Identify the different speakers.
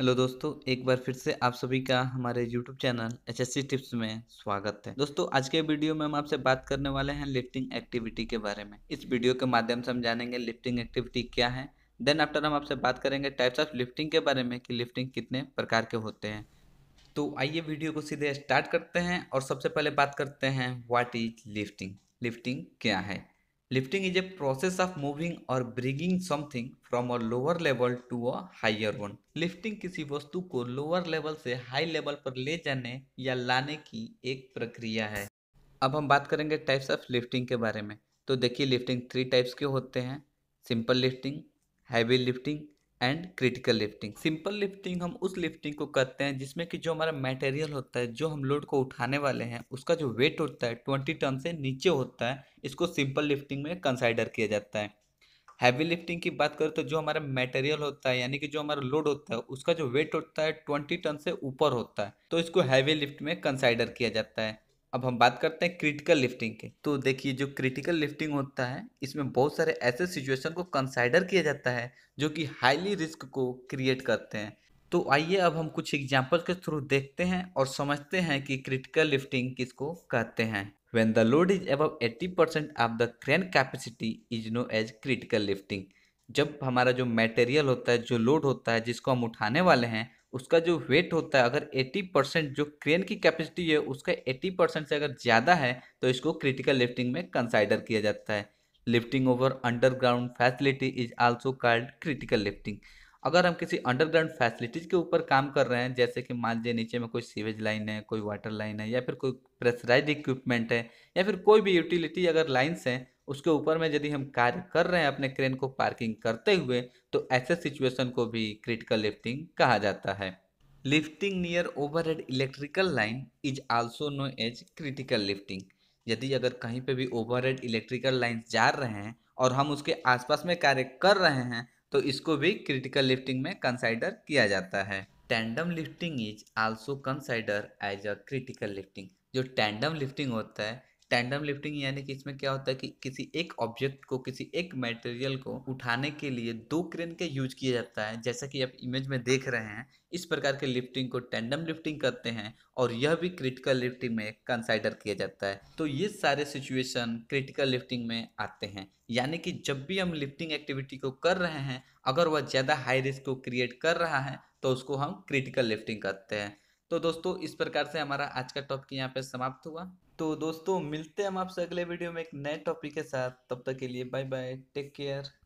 Speaker 1: hello दोस्तों एक बार फिर से आप सभी का हमारे YouTube channel H S tips में स्वागत है दोस्तों आज के वीडियो में हम आपसे बात करने वाले हैं लिफ्टिंग एक्टिविटी के बारे में इस वीडियो के माध्यम से हम जानेंगे लिफ्टिंग एक्टिविटी क्या है देन आफ्टर हम आपसे बात करेंगे टाइप्स ऑफ लिफ्टिंग के बारे में कि लिफ्टिंग कितने प्रकार के होते हैं तो आइए वीडियो को सीधे स्टार्ट करते हैं और सबसे पहले बात करते हैं वाट इज लिफ्टिंग लिफ्टिंग क्या है lifting is a process of moving और bringing something from a lower level to a higher one lifting किसी वस्तु को लोअर लेवल से हाई लेवल पर ले जाने या लाने की एक प्रक्रिया है अब हम बात करेंगे टाइप्स ऑफ लिफ्टिंग के बारे में तो देखिए लिफ्टिंग थ्री टाइप्स के होते हैं simple lifting heavy lifting and critical lifting simple lifting हम उस लिफ्टिंग को करते हैं जिसमें कि जो हमारा मटेरियल होता है जो हम लोड को उठाने वाले हैं उसका जो वेट होता है ट्वेंटी टन से नीचे होता है इसको सिंपल लिफ्टिंग में कंसाइडर किया जाता है हैवी लिफ्टिंग की बात करें तो जो हमारा मटेरियल होता है यानी कि जो हमारा लोड होता है उसका जो वेट होता है ट्वेंटी टन से ऊपर होता है तो इसको हैवी लिफ्ट में कंसाइडर किया जाता है अब हम बात करते हैं क्रिटिकल लिफ्टिंग के तो देखिए जो क्रिटिकल लिफ्टिंग होता है इसमें बहुत सारे ऐसे सिचुएशन को कंसाइडर किया जाता है जो कि हाईली रिस्क को क्रिएट करते हैं तो आइए अब हम कुछ एग्जाम्पल के थ्रू देखते हैं और समझते हैं कि क्रिटिकल लिफ्टिंग किसको कहते हैं the load is above eighty percent of the crane capacity is known as critical lifting जब हमारा जो मटेरियल होता है जो लोड होता है जिसको हम उठाने वाले हैं उसका जो वेट होता है अगर 80 परसेंट जो क्रेन की कैपेसिटी है उसका 80 परसेंट से अगर ज़्यादा है तो इसको क्रिटिकल लिफ्टिंग में कंसाइडर किया जाता है lifting over underground facility is also called critical lifting अगर हम किसी अंडरग्राउंड फैसिलिटीज़ के ऊपर काम कर रहे हैं जैसे कि मान लीजिए नीचे में कोई सीवेज लाइन है कोई वाटर लाइन है या फिर कोई प्रेशराइज इक्विपमेंट है या फिर कोई भी यूटिलिटी अगर लाइन्स हैं उसके ऊपर में यदि हम कार्य कर रहे हैं अपने क्रेन को पार्किंग करते हुए तो ऐसे सिचुएशन को भी क्रिटिकल लिफ्टिंग कहा जाता है lifting near head electrical line is also known as critical lifting यदि अगर कहीं पे भी हेड इलेक्ट्रिकल लाइन जा रहे हैं और हम उसके आसपास में कार्य कर रहे हैं तो इसको भी क्रिटिकल लिफ्टिंग में कंसाइडर किया जाता है tandem lifting is also consider as a critical lifting जो टैंडम लिफ्टिंग होता है टैंडम लिफ्टिंग यानी कि इसमें क्या होता है कि किसी एक ऑब्जेक्ट को किसी एक मटेरियल को उठाने के लिए दो क्रेन का यूज किया जाता है जैसा कि आप इमेज में देख रहे हैं इस प्रकार के लिफ्टिंग को टैंडम लिफ्टिंग करते हैं और यह भी क्रिटिकल लिफ्टिंग में कंसाइडर किया जाता है तो ये सारे सिचुएशन क्रिटिकल लिफ्टिंग में आते हैं यानी कि जब भी हम लिफ्टिंग एक्टिविटी को कर रहे हैं अगर वह ज़्यादा हाई रिस्क को क्रिएट कर रहा है तो उसको हम क्रिटिकल लिफ्टिंग करते हैं तो दोस्तों इस प्रकार से हमारा आज का टॉपिक यहाँ पे समाप्त हुआ तो दोस्तों मिलते हैं हम आपसे अगले वीडियो में एक नए टॉपिक के साथ तब तक के लिए बाय बाय टेक केयर